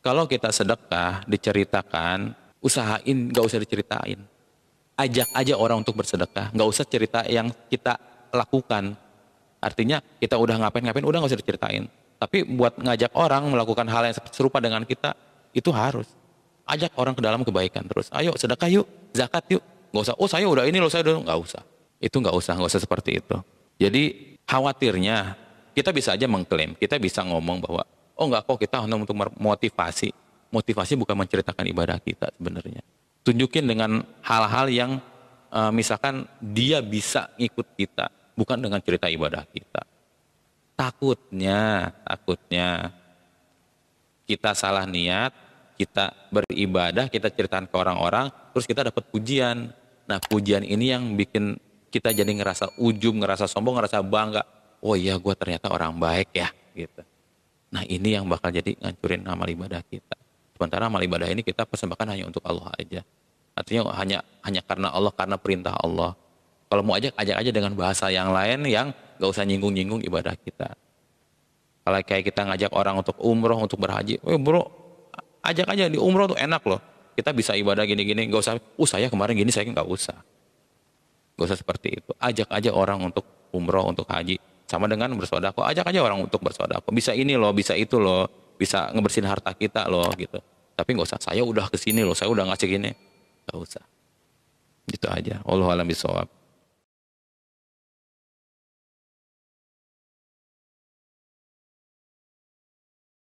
Kalau kita sedekah, diceritakan, usahain, nggak usah diceritain. Ajak aja orang untuk bersedekah, nggak usah cerita yang kita lakukan. Artinya kita udah ngapain-ngapain, udah nggak usah diceritain. Tapi buat ngajak orang melakukan hal yang serupa dengan kita, itu harus. Ajak orang ke dalam kebaikan terus. Ayo sedekah yuk, zakat yuk. Nggak usah, oh saya udah ini loh, saya udah, nggak usah. Itu nggak usah, nggak usah seperti itu. Jadi khawatirnya kita bisa aja mengklaim, kita bisa ngomong bahwa Oh enggak kok kita hanya untuk motivasi. Motivasi bukan menceritakan ibadah kita sebenarnya. Tunjukin dengan hal-hal yang uh, misalkan dia bisa ikut kita, bukan dengan cerita ibadah kita. Takutnya, takutnya kita salah niat, kita beribadah, kita ceritakan ke orang-orang, terus kita dapat pujian. Nah, pujian ini yang bikin kita jadi ngerasa ujung ngerasa sombong, ngerasa bangga. Oh iya, gue ternyata orang baik ya, gitu. Nah ini yang bakal jadi ngancurin amal ibadah kita. Sementara amal ibadah ini kita persembahkan hanya untuk Allah aja. Artinya hanya hanya karena Allah, karena perintah Allah. Kalau mau ajak, ajak aja dengan bahasa yang lain yang gak usah nyinggung-nyinggung ibadah kita. Kalau kayak kita ngajak orang untuk umroh, untuk berhaji, eh bro, ajak aja di umroh tuh enak loh. Kita bisa ibadah gini-gini, gak usah, uh saya kemarin gini, saya gak usah. Gak usah seperti itu. Ajak aja orang untuk umroh, untuk haji. Sama dengan bersodako, ajak aja orang untuk bersodako. Bisa ini loh, bisa itu loh, bisa ngebersihin harta kita loh gitu. Tapi nggak usah, saya udah kesini loh, saya udah ngasih gini. Nggak usah. Gitu aja. Allah alam bisawab.